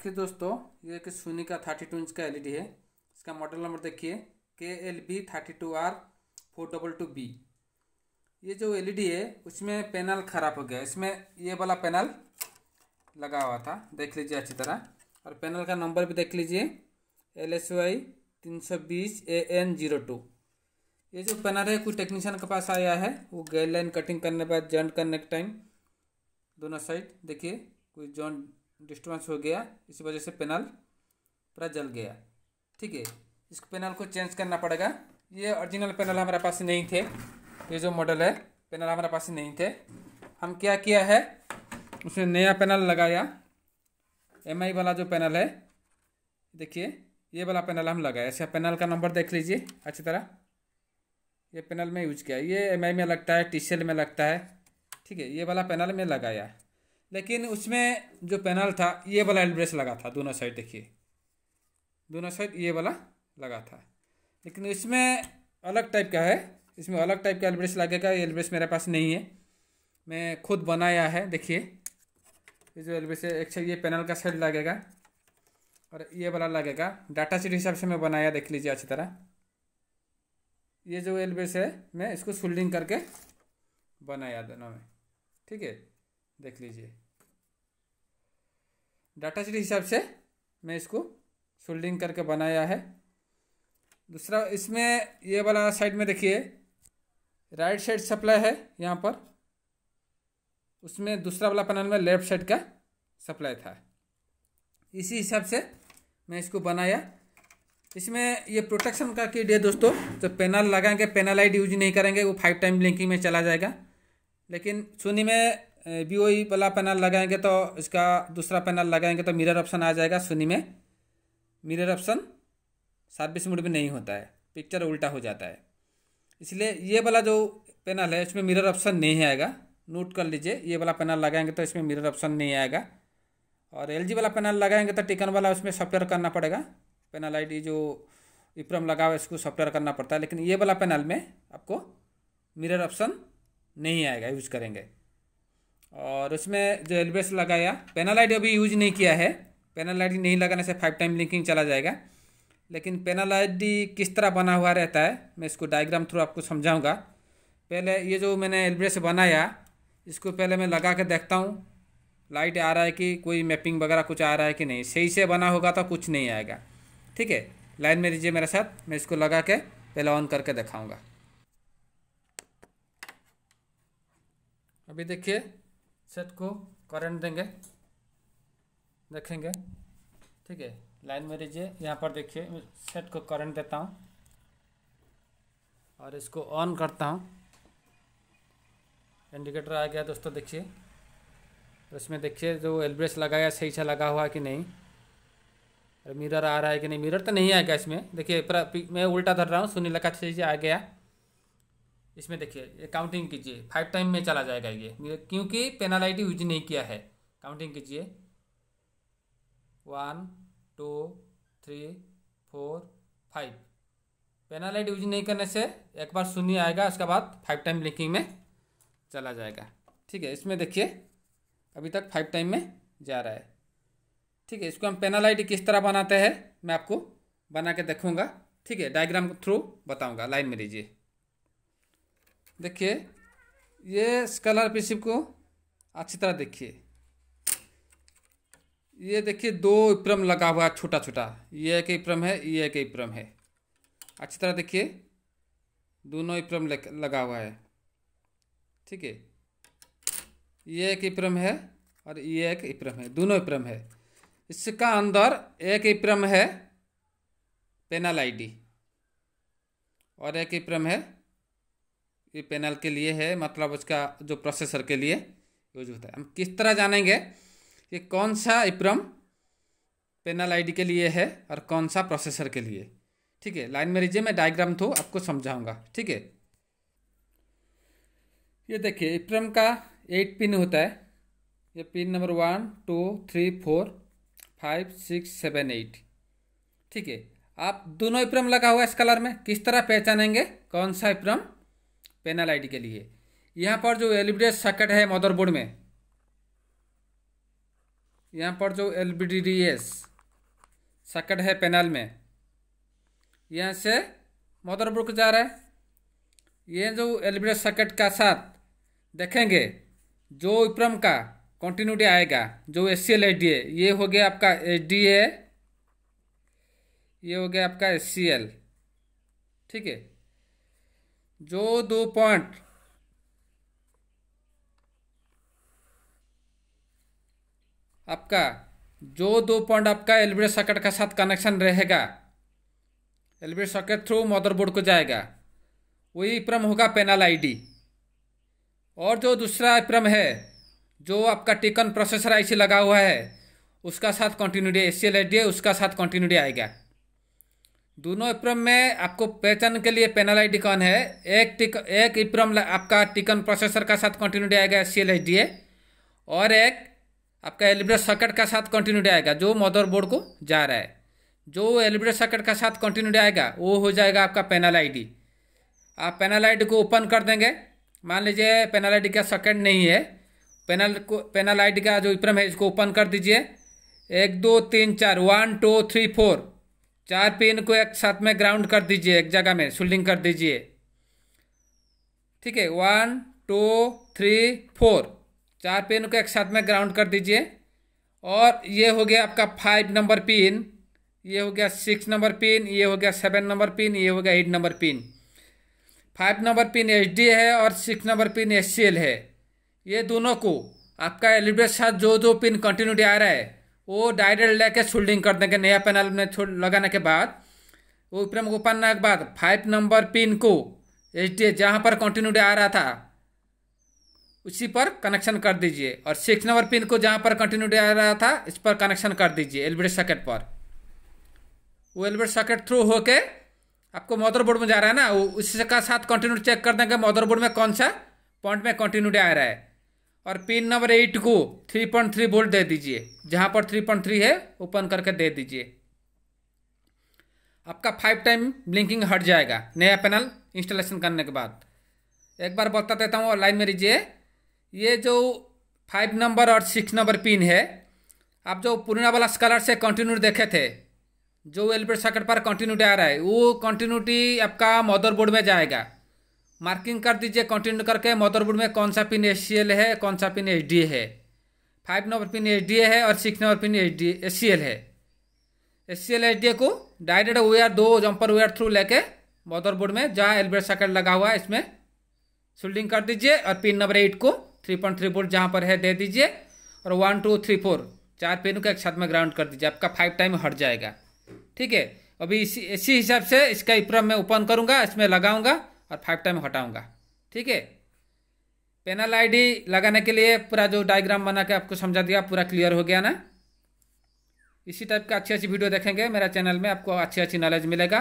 देखिए दोस्तों ये एक सोनी का थर्टी टू इंच का एलईडी e है इसका मॉडल नंबर देखिए K L B thirty two R four double two B ये जो एलईडी e है उसमें पैनल ख़राब हो गया इसमें ये वाला पैनल लगा हुआ था देख लीजिए अच्छी तरह और पैनल का नंबर भी देख लीजिए एल एस वाई तीन सौ बीस ए एन जीरो टू ये जो पैनल है कोई टेक्नीशियन के पास आया है वो गाइड लाइन कटिंग करने के बाद जॉइंट करने के टाइम दोनों साइड देखिए कोई जॉइंट डिस्टर्बेंस हो गया इसी वजह से पेनल पूरा जल गया ठीक है इस पेनल को चेंज करना पड़ेगा ये ओरिजिनल पेनल हमारे पास नहीं थे ये जो मॉडल है पेनल हमारे पास नहीं थे हम क्या किया है उसे नया पेनल लगाया एम आई वाला जो पेनल है देखिए ये वाला पेनल हम लगाया ऐसे पेनल का नंबर देख लीजिए अच्छी तरह ये पेनल में यूज किया ये एम में लगता है टी में लगता है ठीक है ये वाला पेनल में लगाया लेकिन उसमें जो पैनल था ये वाला ब्रेस लगा था दोनों साइड देखिए दोनों साइड ये वाला लगा था लेकिन इसमें अलग टाइप का है इसमें अलग टाइप का ब्रेस लगेगा ये एलब्रेस मेरे पास नहीं है मैं खुद बनाया है देखिए ये जो एलब्रेस है एक ये पैनल का साइड लगेगा और ये वाला लगेगा डाटा सीट हिसाब से मैं बनाया देख लीजिए अच्छी तरह ये जो एलब्रेस है मैं इसको सोल्डिंग करके बनाया दोनों में ठीक है देख लीजिए डाटा सीट हिसाब से मैं इसको सोल्डिंग करके बनाया है दूसरा इसमें ये वाला साइड में देखिए राइट साइड सप्लाई है यहाँ पर उसमें दूसरा वाला पैनल में लेफ्ट साइड का सप्लाई था इसी हिसाब से मैं इसको बनाया इसमें ये प्रोटेक्शन का की है दोस्तों तो पैनल लगाएंगे पैनल आइड यूज नहीं करेंगे वो फाइव टाइम ब्लिंकिंग में चला जाएगा लेकिन सोनी में वी ओ वाला पैनल लगाएंगे तो इसका दूसरा पैनल लगाएंगे तो मिरर ऑप्शन आ जाएगा सुनी में मिरर ऑप्शन सर्विस मोड में नहीं होता है पिक्चर उल्टा हो जाता है इसलिए ये वाला जो पैनल है इसमें मिरर ऑप्शन नहीं आएगा नोट कर लीजिए ये वाला पैनल लगाएंगे तो इसमें मिरर ऑप्शन नहीं आएगा और एल वाला पैनल लगाएंगे तो टिकन वाला उसमें सॉफ्टवेयर करना पड़ेगा पैनल डी जो इप्रम लगा हुआ है इसको सॉफ्टवेयर करना पड़ता है लेकिन ये वाला पैनल में आपको मिरर ऑप्शन नहीं आएगा यूज करेंगे और उसमें जो एलबीएस लगाया आई अभी यूज नहीं किया है पेनालाइट नहीं लगाने से फाइव टाइम लिंकिंग चला जाएगा लेकिन आई किस तरह बना हुआ रहता है मैं इसको डायग्राम थ्रू आपको समझाऊंगा पहले ये जो मैंने एलब्रेस बनाया इसको पहले मैं लगा के देखता हूँ लाइट आ रहा है कि कोई मैपिंग वगैरह कुछ आ रहा है कि नहीं सही से बना होगा तो कुछ नहीं आएगा ठीक है लाइन में लीजिए मेरे साथ मैं इसको लगा के पहले ऑन करके दिखाऊंगा अभी देखिए सेट को करंट देंगे देखेंगे ठीक है लाइन में लीजिए यहाँ पर देखिए सेट को करंट देता हूँ और इसको ऑन करता हूँ इंडिकेटर आ गया दोस्तों देखिए तो इसमें देखिए जो एलब्रेस लगाया सही से लगा हुआ कि नहीं और मिरर आ रहा है कि नहीं मिरर तो नहीं आएगा इसमें देखिए मैं उल्टा धर रहा हूँ सुनील का सही से आ गया इसमें देखिए काउंटिंग कीजिए फाइव टाइम में चला जाएगा ये क्योंकि पेनाल्टी यूज नहीं किया है काउंटिंग कीजिए one two three four five पेनालाइट यूज नहीं करने से एक बार शून्य आएगा उसके बाद फाइव टाइम लिंकिंग में चला जाएगा ठीक है इसमें देखिए अभी तक फाइव टाइम में जा रहा है ठीक है इसको हम पेनालाइट किस तरह बनाते हैं मैं आपको बना के देखूँगा ठीक है डायग्राम के थ्रू बताऊँगा लाइन में लीजिए देखिए ये स्कलर पेशिप को अच्छी तरह देखिए ये देखिए दो इप्रम लगा हुआ है छोटा छोटा ये एक इप्रम है ये एक इप्रम है अच्छी तरह देखिए दोनों इप्रम लगा हुआ है ठीक है ये एक इप्रम है और ये एक इप्रम है दोनों इप्रम है इसका अंदर एक इप्रम है पेनल आईडी और एक इप्रम है ये पैनल के लिए है मतलब उसका जो प्रोसेसर के लिए यूज होता है हम किस तरह जानेंगे कि कौन सा इप्रम पैनल आईडी के लिए है और कौन सा प्रोसेसर के लिए ठीक है लाइन में लीजिए मैं डायग्राम थ्रू तो आपको समझाऊंगा ठीक है ये देखिए इप्रम का एट पिन होता है ये pin number one two three four five six seven eight ठीक है आप दोनों इप्रम लगा हुआ है इस कलर में किस तरह पहचानेंगे कौन सा इप्रम पेनल आईडी के लिए यहाँ पर जो एलबीडी सर्किट है मदरबोर्ड में यहाँ पर जो एल बी सर्किट है पैनल में यहाँ से मदरबोर्ड को जा रहा है ये जो एलबीडी सर्किट का साथ देखेंगे जो इप्रम का कंटिन्यूटी आएगा जो S C L H D A ये हो गया आपका एच डी ए ये हो गया आपका एस सी एल ठीक है जो दो पॉइंट आपका जो दो पॉइंट आपका एलबीडी सॉकेट के साथ कनेक्शन रहेगा एलबीडी सॉकेट थ्रू मदरबोर्ड को जाएगा वही प्रम होगा पेनल आईडी और जो दूसरा प्रम है जो आपका टिकन प्रोसेसर आईसी लगा हुआ है उसका साथ कंटिन्यूटी एस सी उसका साथ कंटिन्यूटी आएगा दोनों इप्रम में आपको पहचान के लिए पेनल आई डी कौन है एक टिक एक इप्रम आपका टिकन प्रोसेसर का साथ कंटिन्यूटी आएगा C L H D A और एक आपका एलिब्रेट सर्किट का साथ कंटिन्यूटी आएगा जो मदरबोर्ड को जा रहा है जो एलिब्रेट सर्किट का साथ कंटिन्यूटी आएगा वो हो जाएगा आपका पेनल आई आप पेनल आई को ओपन कर देंगे मान लीजिए पेनल आई का सर्किट नहीं है पेनल को पेनल आई का जो इप्रम है इसको ओपन कर दीजिए एक दो तीन चार वन टू थ्री फोर चार पिन को एक साथ में ग्राउंड कर दीजिए एक जगह में सोल्डिंग कर दीजिए ठीक है वन टू थ्री फोर चार पिन को एक साथ में ग्राउंड कर दीजिए और ये हो गया आपका फाइव नंबर पिन ये हो गया सिक्स नंबर पिन ये हो गया सेवन नंबर पिन ये हो गया eight number pin five number pin H D है और six number pin S C L है ये दोनों को आपका एलिडेट साथ जो जो पिन कंटिन्यूटी आ रहा है वो डायरेक्ट लेके सोल्डिंग कर देंगे नया पैनल में लगाने के बाद वो फ्रेम ओपन करने के बाद फाइव नंबर पिन को एच डी जहाँ पर कंटिन्यूटी आ रहा था उसी पर कनेक्शन कर दीजिए और सिक्स नंबर पिन को जहाँ पर कंटिन्यूटी आ रहा था इस पर कनेक्शन कर दीजिए एलबीडी सॉकेट पर वो एलबीडी सॉकेट थ्रू होके आपको मदरबोर्ड में जा रहा है ना उसी का साथ कंटिन्यूटी चेक कर देंगे मदरबोर्ड में कौन सा पॉइंट में कंटिन्यूटी आ रहा है और पिन नंबर एट को थ्री पॉइंट थ्री वोल्ट दे दीजिए जहाँ पर थ्री पॉइंट थ्री है ओपन करके दे दीजिए आपका फाइव टाइम ब्लिंकिंग हट जाएगा नया पैनल इंस्टॉलेशन करने के बाद एक बार बता देता हूँ ऑनलाइन लाइन में लीजिए ये जो फाइव नंबर और सिक्स नंबर पिन है आप जो पुराना वाला स्कलर से कंटिन्यू देखे थे जो एलपीडी सर्किट पर कंटिन्यूटी आ रहा है वो कंटिन्यूटी आपका मदरबोर्ड में जाएगा मार्किंग कर दीजिए कंटिन्यू करके मदरबोर्ड में कौन सा पिन एस है कौन सा पिन एच है फाइव नंबर पिन एच है और six number pin H D S है एस सी एल डी को डायरेक्ट वेयर दो जंपर वेयर थ्रू लेके मदरबोर्ड में जहाँ एलबेट सकेट लगा हुआ है इसमें शोल्डिंग कर दीजिए और पिन नंबर एट को थ्री पॉइंट थ्री फोर जहाँ पर है दे दीजिए और वन टू थ्री फोर चार पिन को एक साथ में ग्राउंड कर दीजिए आपका फाइव टाइम हट जाएगा ठीक है अभी इसी इसी हिसाब से इसका इप्रम मैं ओपन करूँगा इसमें लगाऊँगा और फाइव टाइम हटाऊंगा ठीक है पेनल आईडी लगाने के लिए पूरा जो डायग्राम बना के आपको समझा दिया पूरा क्लियर हो गया ना इसी टाइप का अच्छी अच्छी वीडियो देखेंगे मेरा चैनल में आपको अच्छी अच्छी नॉलेज मिलेगा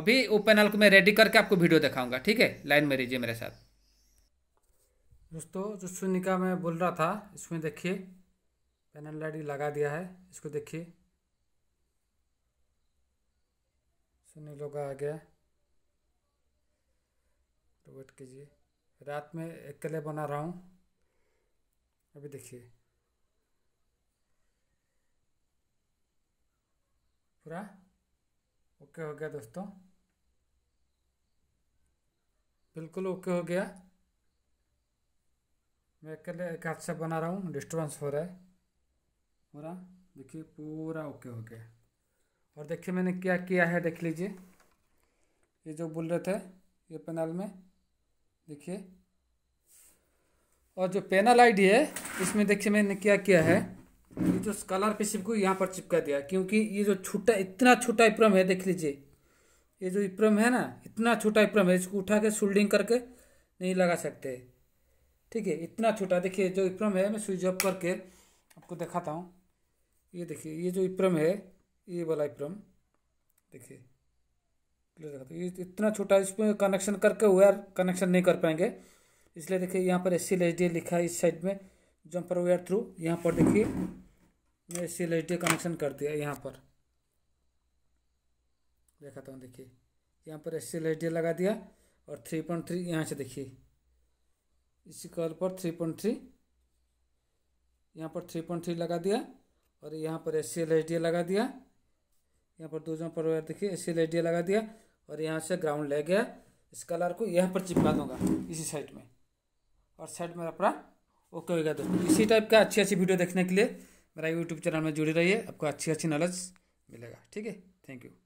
अभी वो पैनल को मैं रेडी करके आपको वीडियो दिखाऊंगा ठीक है लाइन में रहिए मेरे साथ दोस्तों जो सुनिका मैं बोल रहा था इसमें देखिए पैनल आईडी लगा दिया है इसको देखिए सुनी लोग आ गया तो वेट कीजिए रात में अकेले बना रहा हूँ अभी देखिए पूरा ओके हो गया दोस्तों बिल्कुल ओके हो गया मैं अकेले एक हाथ से बना रहा हूँ डिस्टर्बेंस हो रहा है पूरा देखिए पूरा ओके हो गया और देखिए मैंने क्या किया है देख लीजिए ये जो बोल रहे थे ये पैनल में देखिए और जो पैनल आईडी है इसमें देखिए मैंने क्या किया है ये जो कलर पे को यहाँ पर चिपका दिया क्योंकि ये जो छोटा इतना छोटा इप्रम है देख लीजिए ये जो इप्रम है ना इतना छोटा इप्रम है इसको उठा के सोल्डिंग करके नहीं लगा सकते ठीक है इतना छोटा देखिए जो इप्रम है मैं स्विच ऑफ करके आपको दिखाता हूँ ये देखिए ये जो इप्रम है ये वाला इप्रम देखिए क्लियर देखा इतना छोटा इसमें कनेक्शन करके वायर कनेक्शन नहीं कर पाएंगे इसलिए देखिए यहाँ पर एस सी लिखा है इस साइड में जम्पर वायर थ्रू यहाँ पर देखिए मैं एस सी कनेक्शन कर दिया यहाँ पर देखा था देखिए यहाँ पर एस सी लगा दिया और थ्री पॉइंट थ्री यहाँ से देखिए इसी कॉल पर थ्री पॉइंट थ्री यहाँ पर थ्री पॉइंट थ्री लगा दिया और यहाँ पर एस सी लगा दिया यहाँ पर दो जम्पर वायर देखिए एस सी लगा दिया और यहाँ से ग्राउंड ले गया इस कलर को यहाँ पर चिपका दूंगा इसी साइड में और साइड में अपना ओके होगा दोस्तों इसी टाइप का अच्छी अच्छी वीडियो देखने के लिए मेरा यूट्यूब चैनल में जुड़े रहिए आपको अच्छी अच्छी नॉलेज मिलेगा ठीक है थैंक यू